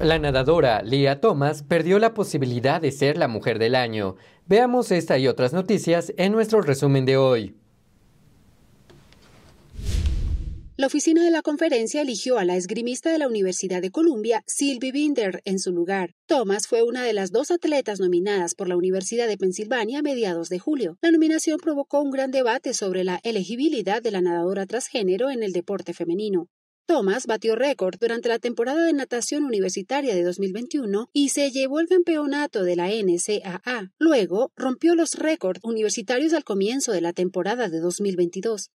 La nadadora Lia Thomas perdió la posibilidad de ser la mujer del año. Veamos esta y otras noticias en nuestro resumen de hoy. La oficina de la conferencia eligió a la esgrimista de la Universidad de Columbia, Sylvie Binder, en su lugar. Thomas fue una de las dos atletas nominadas por la Universidad de Pensilvania a mediados de julio. La nominación provocó un gran debate sobre la elegibilidad de la nadadora transgénero en el deporte femenino. Thomas batió récord durante la temporada de natación universitaria de 2021 y se llevó el campeonato de la NCAA. Luego, rompió los récords universitarios al comienzo de la temporada de 2022.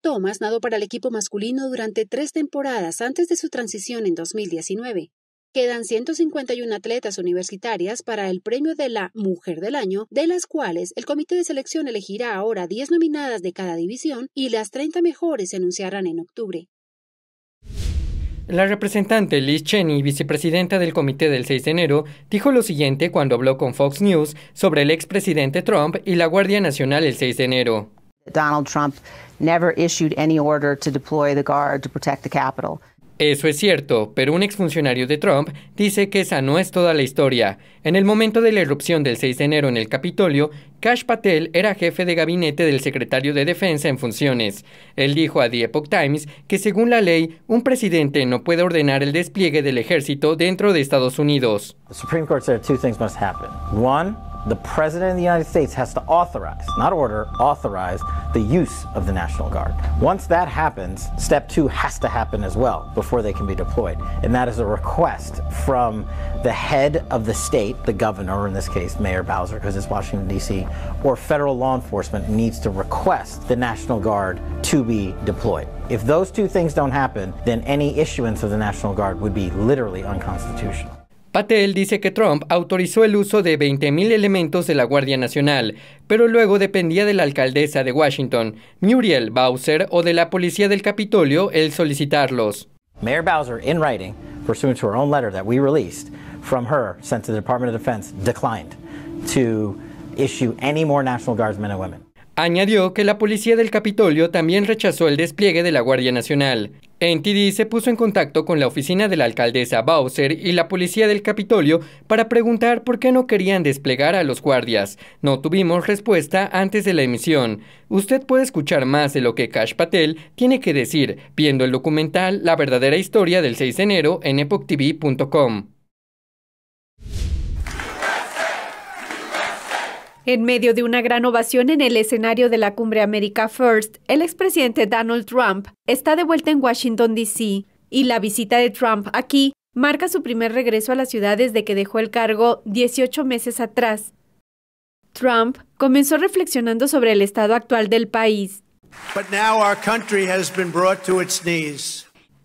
Thomas nadó para el equipo masculino durante tres temporadas antes de su transición en 2019. Quedan 151 atletas universitarias para el premio de la Mujer del Año, de las cuales el comité de selección elegirá ahora 10 nominadas de cada división y las 30 mejores se anunciarán en octubre. La representante Liz Cheney, vicepresidenta del comité del 6 de enero, dijo lo siguiente cuando habló con Fox News sobre el expresidente Trump y la Guardia Nacional el 6 de enero. Donald Trump never issued any order to deploy the guard to protect the Capitol. Eso es cierto, pero un exfuncionario de Trump dice que esa no es toda la historia. En el momento de la erupción del 6 de enero en el Capitolio, Kash Patel era jefe de gabinete del secretario de Defensa en funciones. Él dijo a The Epoch Times que según la ley, un presidente no puede ordenar el despliegue del ejército dentro de Estados Unidos. Supreme Court said two things must happen. One, the President of the United States has to authorize, not order, authorize the use of the National Guard. Once that happens, step two has to happen as well before they can be deployed. And that is a request from the head of the state, the governor, in this case, Mayor Bowser, because it's Washington, D.C., or federal law enforcement needs to request the National Guard to be deployed. If those two things don't happen, then any issuance of the National Guard would be literally unconstitutional. Patel dice que Trump autorizó el uso de 20.000 elementos de la Guardia Nacional, pero luego dependía de la alcaldesa de Washington, Muriel Bowser, o de la policía del Capitolio el solicitarlos. Mayor Bowser, in writing, pursuant to her own letter that we released from her sent to the Department of Defense, declined to issue any more National Guardsmen and women. Añadió que la policía del Capitolio también rechazó el despliegue de la Guardia Nacional. NTD se puso en contacto con la oficina de la alcaldesa Bowser y la policía del Capitolio para preguntar por qué no querían desplegar a los guardias. No tuvimos respuesta antes de la emisión. Usted puede escuchar más de lo que Cash Patel tiene que decir viendo el documental La verdadera historia del 6 de enero en epochtv.com. En medio de una gran ovación en el escenario de la cumbre América First, el expresidente Donald Trump está de vuelta en Washington, D.C., y la visita de Trump aquí marca su primer regreso a la ciudad desde que dejó el cargo 18 meses atrás. Trump comenzó reflexionando sobre el estado actual del país.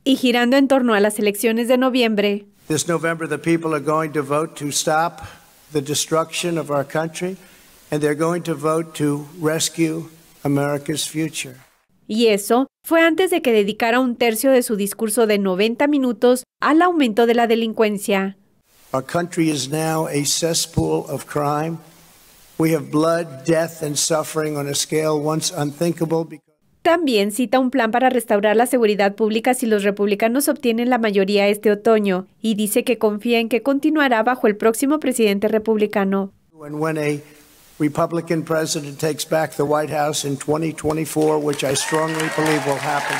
Y girando en torno a las elecciones de noviembre. to y eso fue antes de que dedicara un tercio de su discurso de 90 minutos al aumento de la delincuencia. country is now a cesspool of crime. We have blood, death and suffering on a scale once También cita un plan para restaurar la seguridad pública si los republicanos obtienen la mayoría este otoño y dice que confía en que continuará bajo el próximo presidente republicano. Republican president takes back the White House in 2024, which I strongly believe will happen.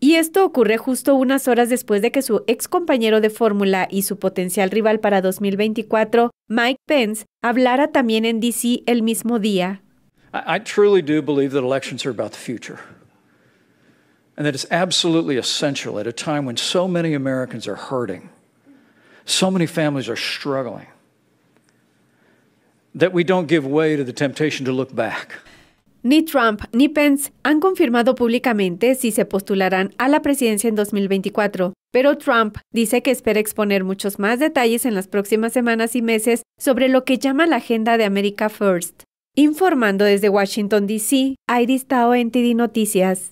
Y esto ocurre justo unas horas después de que su ex compañero de fórmula y su potencial rival para 2024, Mike Pence, hablara también en DC el mismo día. I, I truly do believe that elections are about the future. And that it's absolutely essential at a time when so many Americans are hurting, so many families are struggling, Ni Trump ni Pence han confirmado públicamente si se postularán a la presidencia en 2024, pero Trump dice que espera exponer muchos más detalles en las próximas semanas y meses sobre lo que llama la agenda de America First. Informando desde Washington, D.C., Iris Tao en Noticias.